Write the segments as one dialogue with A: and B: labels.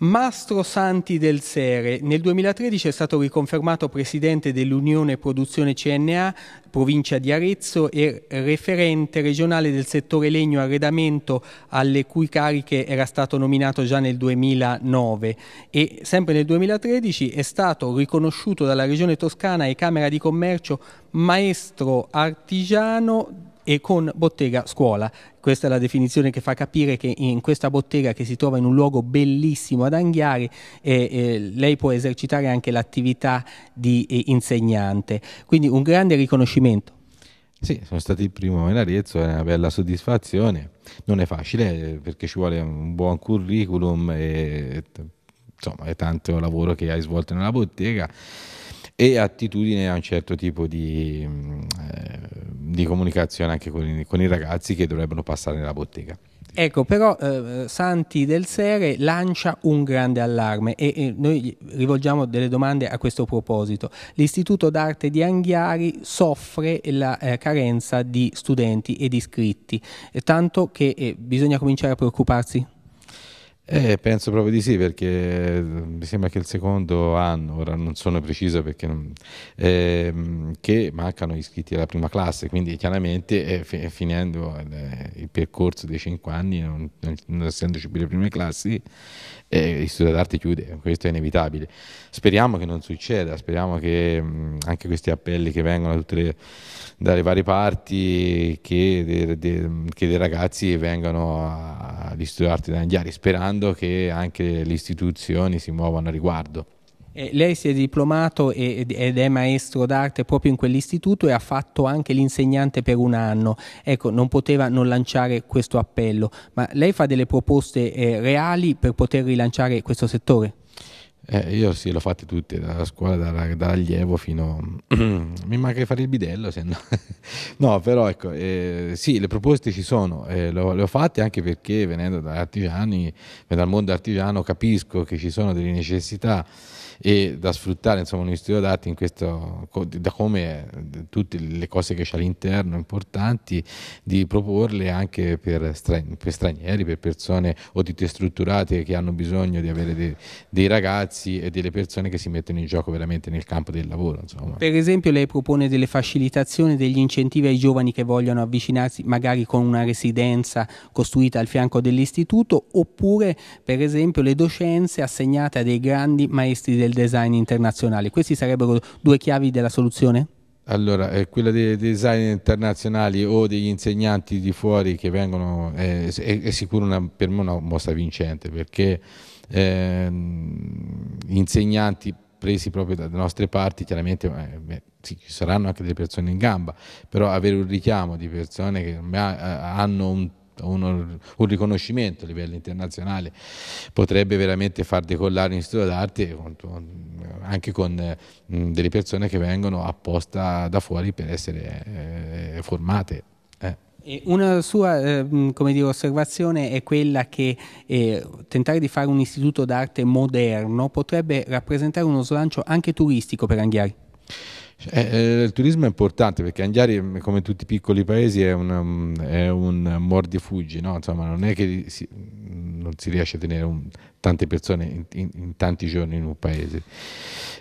A: Mastro Santi del Sere, nel 2013 è stato riconfermato presidente dell'Unione Produzione CNA, provincia di Arezzo e referente regionale del settore legno arredamento alle cui cariche era stato nominato già nel 2009 e sempre nel 2013 è stato riconosciuto dalla Regione Toscana e Camera di Commercio maestro artigiano e con bottega scuola. Questa è la definizione che fa capire che in questa bottega che si trova in un luogo bellissimo ad Anghiari eh, eh, lei può esercitare anche l'attività di eh, insegnante. Quindi un grande riconoscimento.
B: Sì, sono stato il primo in Arezzo, è una bella soddisfazione. Non è facile eh, perché ci vuole un buon curriculum e insomma, è tanto lavoro che hai svolto nella bottega e attitudine a un certo tipo di mm, eh, di comunicazione anche con i, con i ragazzi che dovrebbero passare nella bottega.
A: Ecco, però eh, Santi del Sere lancia un grande allarme e, e, noi rivolgiamo delle domande a questo proposito. L'Istituto d'Arte di Anghiari soffre la eh, carenza di studenti e di iscritti, eh, tanto che eh, bisogna cominciare a preoccuparsi?
B: Eh, penso proprio di sì, perché eh, mi sembra che il secondo anno, ora non sono preciso perché non, ehm, che mancano iscritti alla prima classe, quindi chiaramente eh, finendo il, eh, il percorso dei cinque anni, non, non, essendoci più le prime classi, eh, il studio d'arte chiude, questo è inevitabile. Speriamo che non succeda, speriamo che mh, mm, anche questi appelli che vengono le, dalle varie parti, che, de, de, che dei ragazzi vengano a, agli d'arte da indiari, sperando sperando che anche le istituzioni si muovano a riguardo.
A: Eh, lei si è diplomato ed è maestro d'arte proprio in quell'istituto e ha fatto anche l'insegnante per un anno. Ecco, non poteva non lanciare questo appello, ma lei fa delle proposte eh, reali per poter rilanciare questo settore?
B: Eh, io sì, l'ho fatti tutte, dalla scuola, dalla, dall'allievo fino... Mi manca di fare il bidello, se no... no però ecco, eh, sì, le proposte ci sono, eh, le, ho, le ho fatte anche perché venendo da artigiani, dal mondo artigiano, capisco che ci sono delle necessità e da sfruttare insomma, un istituto dati in questo, da come tutte le cose che c'è all'interno importanti, di proporle anche per, stranieri, per persone o di strutturate che hanno bisogno di avere dei, dei, ragazzi e delle persone che si mettono in gioco veramente nel campo del lavoro. Insomma.
A: Per esempio lei propone delle facilitazioni, degli incentivi ai giovani che vogliono avvicinarsi magari con una residenza costruita al fianco dell'istituto oppure per esempio le docenze assegnate a dei grandi maestri del del design internazionale. Questi sarebbero due chiavi della soluzione?
B: Allora, eh, quella dei design internazionali o degli insegnanti di fuori che vengono eh, è, è sicuro per me una mossa vincente perché eh, insegnanti presi proprio dalle nostre parti, chiaramente eh, beh, sì, ci saranno anche delle persone in gamba, però avere un richiamo di persone che eh, hanno un Certo, uno, un riconoscimento a livello internazionale potrebbe veramente far decollare l'Istituto d'arte anche con delle persone che vengono apposta da fuori per essere eh, formate. Eh.
A: Una sua eh, dico, osservazione è quella che eh, tentare di fare un istituto d'arte moderno potrebbe rappresentare uno slancio anche turistico per Anghiari.
B: Eh, eh, il turismo è importante perché Anghiari, come tutti i piccoli paesi, è, una, mm, è un mordifugi, no? Insomma, non è che si, mm, non si riesce a tenere un, tante persone in, in, in, tanti giorni in un paese,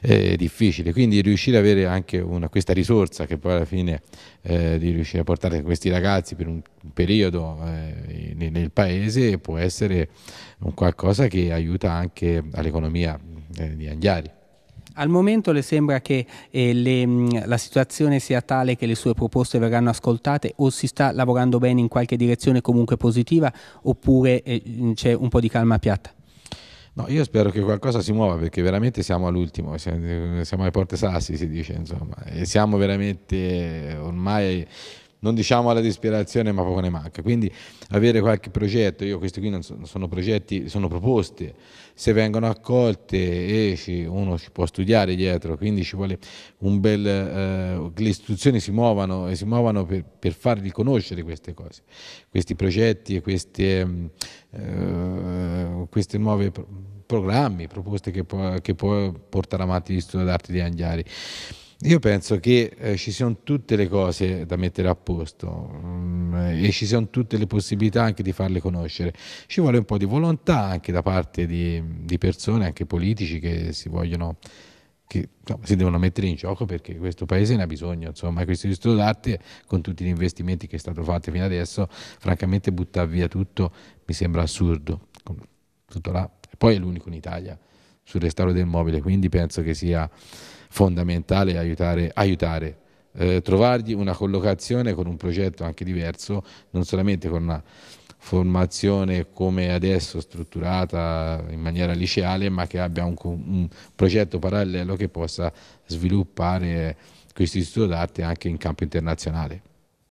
B: è difficile, quindi riuscire ad avere anche una, questa risorsa che poi alla fine eh, di riuscire a portare questi ragazzi per un, periodo eh, nel, nel paese può essere un qualcosa che aiuta anche all'economia eh, di Anghiari.
A: Al momento le sembra che eh, le, la situazione sia tale che le sue proposte verranno ascoltate o si sta lavorando bene in qualche direzione comunque positiva oppure eh, c'è un po' di calma piatta?
B: No, io spero che qualcosa si muova perché veramente siamo all'ultimo, siamo alle porte sassi si dice insomma, e siamo veramente ormai non diciamo alla disperazione, ma poco ne manca. Quindi avere qualche progetto, io questi qui non sono, sono progetti, sono proposte, se vengono accolte e ci, uno ci può studiare dietro, quindi ci vuole un bel, eh, le istituzioni si muovano e si muovano per, per far riconoscere queste cose, questi progetti e queste, mm, eh, queste nuove programmi, proposte che può, che può portare avanti l'Istituto d'Arte di Angiari io penso che eh, ci siano tutte le cose da mettere a posto mh, mm, e ci siano tutte le possibilità anche di farle conoscere. Ci vuole un po' di volontà anche da parte di, di persone, anche politici, che si vogliono che no, si devono mettere in gioco perché questo paese ne ha bisogno. Insomma, questo istituto d'arte, con tutti gli investimenti che è stato fatto fino adesso, francamente buttare via tutto mi sembra assurdo. Tutto là. E poi è l'unico in Italia sul restauro del mobile, quindi penso che sia fondamentale aiutare, aiutare eh, trovargli una collocazione con un progetto anche diverso, non solamente con una formazione come adesso strutturata in maniera liceale, ma che abbia un, un progetto parallelo che possa sviluppare questo istituto d'arte anche in campo internazionale.